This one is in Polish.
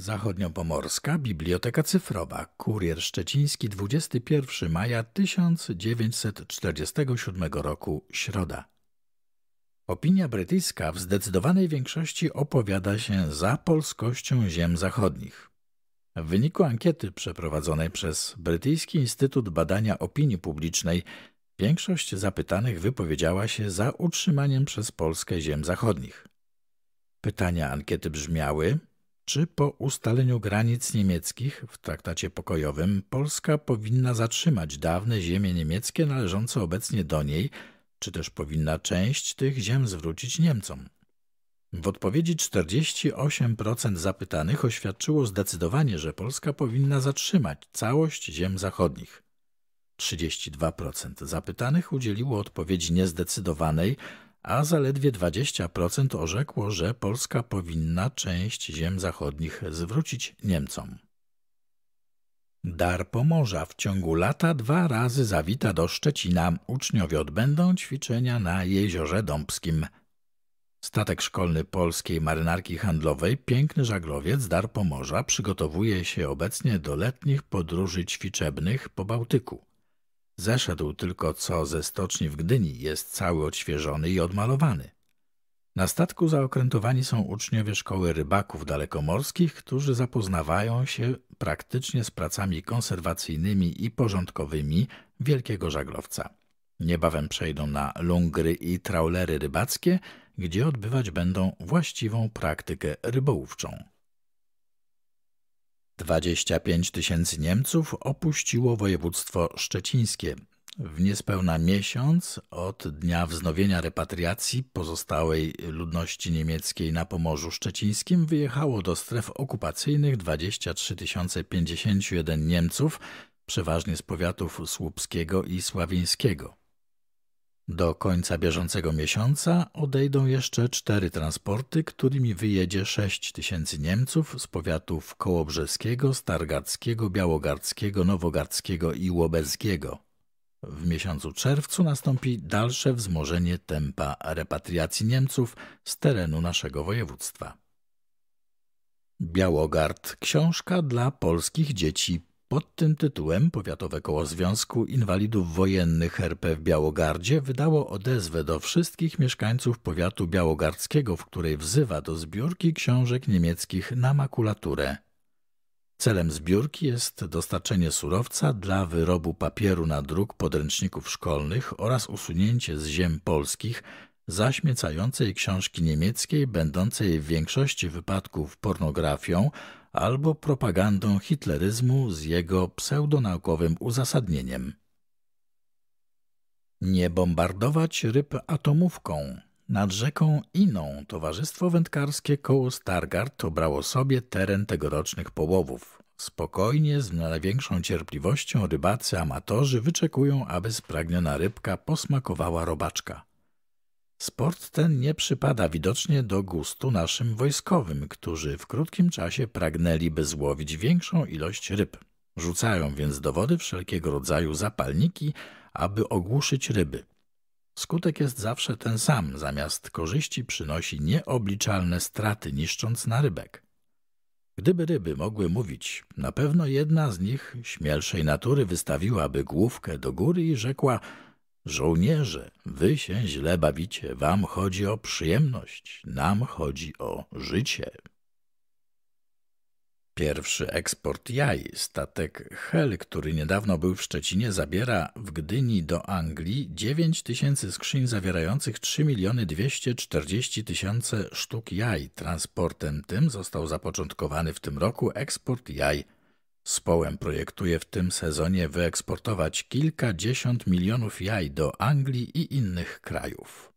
Zachodniopomorska Biblioteka Cyfrowa, Kurier Szczeciński, 21 maja 1947 roku, Środa. Opinia brytyjska w zdecydowanej większości opowiada się za polskością ziem zachodnich. W wyniku ankiety przeprowadzonej przez Brytyjski Instytut Badania Opinii Publicznej większość zapytanych wypowiedziała się za utrzymaniem przez Polskę ziem zachodnich. Pytania ankiety brzmiały – czy po ustaleniu granic niemieckich w traktacie pokojowym Polska powinna zatrzymać dawne ziemie niemieckie należące obecnie do niej, czy też powinna część tych ziem zwrócić Niemcom. W odpowiedzi 48% zapytanych oświadczyło zdecydowanie, że Polska powinna zatrzymać całość ziem zachodnich. 32% zapytanych udzieliło odpowiedzi niezdecydowanej, a zaledwie 20% orzekło, że Polska powinna część ziem zachodnich zwrócić Niemcom. Dar Pomorza w ciągu lata dwa razy zawita do Szczecina. Uczniowie odbędą ćwiczenia na Jeziorze Dąbskim. Statek szkolny Polskiej Marynarki Handlowej Piękny Żaglowiec Dar Pomorza przygotowuje się obecnie do letnich podróży ćwiczebnych po Bałtyku. Zeszedł tylko co ze stoczni w Gdyni, jest cały odświeżony i odmalowany. Na statku zaokrętowani są uczniowie szkoły rybaków dalekomorskich, którzy zapoznawają się praktycznie z pracami konserwacyjnymi i porządkowymi wielkiego żaglowca. Niebawem przejdą na lungry i traulery rybackie, gdzie odbywać będą właściwą praktykę rybołówczą. 25 tysięcy Niemców opuściło województwo szczecińskie. W niespełna miesiąc od dnia wznowienia repatriacji pozostałej ludności niemieckiej na Pomorzu Szczecińskim wyjechało do stref okupacyjnych 23 051 Niemców, przeważnie z powiatów słupskiego i sławińskiego. Do końca bieżącego miesiąca odejdą jeszcze cztery transporty, którymi wyjedzie 6 tysięcy Niemców z powiatów kołobrzeskiego, stargardzkiego, białogardzkiego, nowogardzkiego i łobezkiego. W miesiącu czerwcu nastąpi dalsze wzmożenie tempa repatriacji Niemców z terenu naszego województwa. Białogard książka dla polskich dzieci pod tym tytułem Powiatowe Koło Związku Inwalidów Wojennych RP w Białogardzie wydało odezwę do wszystkich mieszkańców powiatu białogardzkiego, w której wzywa do zbiórki książek niemieckich na makulaturę. Celem zbiórki jest dostarczenie surowca dla wyrobu papieru na druk podręczników szkolnych oraz usunięcie z ziem polskich zaśmiecającej książki niemieckiej, będącej w większości wypadków pornografią albo propagandą hitleryzmu z jego pseudonaukowym uzasadnieniem. Nie bombardować ryb atomówką. Nad rzeką Iną Towarzystwo Wędkarskie koło Stargard obrało sobie teren tegorocznych połowów. Spokojnie, z największą cierpliwością rybacy amatorzy wyczekują, aby spragniona rybka posmakowała robaczka. Sport ten nie przypada widocznie do gustu naszym wojskowym, którzy w krótkim czasie pragnęliby złowić większą ilość ryb. Rzucają więc do wody wszelkiego rodzaju zapalniki, aby ogłuszyć ryby. Skutek jest zawsze ten sam, zamiast korzyści przynosi nieobliczalne straty, niszcząc na rybek. Gdyby ryby mogły mówić, na pewno jedna z nich, śmielszej natury, wystawiłaby główkę do góry i rzekła – Żołnierze, wy się źle bawicie, wam chodzi o przyjemność, nam chodzi o życie. Pierwszy eksport jaj, statek Hel, który niedawno był w Szczecinie, zabiera w Gdyni do Anglii 9 tysięcy skrzyń zawierających 3 miliony 240 tysiące sztuk jaj. Transportem tym został zapoczątkowany w tym roku eksport jaj Społem projektuje w tym sezonie wyeksportować kilkadziesiąt milionów jaj do Anglii i innych krajów.